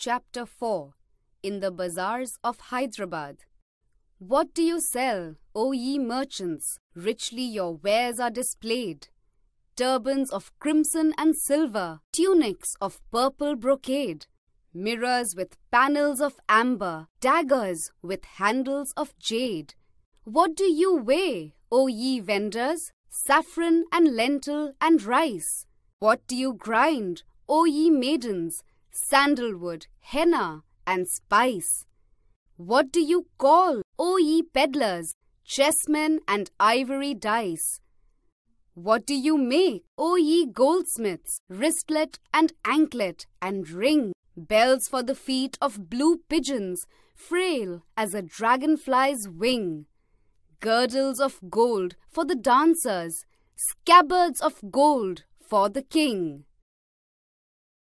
Chapter 4 In the Bazaars of Hyderabad What do you sell, O ye merchants? Richly your wares are displayed. Turbans of crimson and silver, tunics of purple brocade, mirrors with panels of amber, daggers with handles of jade. What do you weigh, O ye vendors? Saffron and lentil and rice. What do you grind, O ye maidens? sandalwood, henna, and spice. What do you call, O ye peddlers, chessmen and ivory dice? What do you make, O ye goldsmiths, wristlet and anklet and ring, bells for the feet of blue pigeons, frail as a dragonfly's wing, girdles of gold for the dancers, scabbards of gold for the king.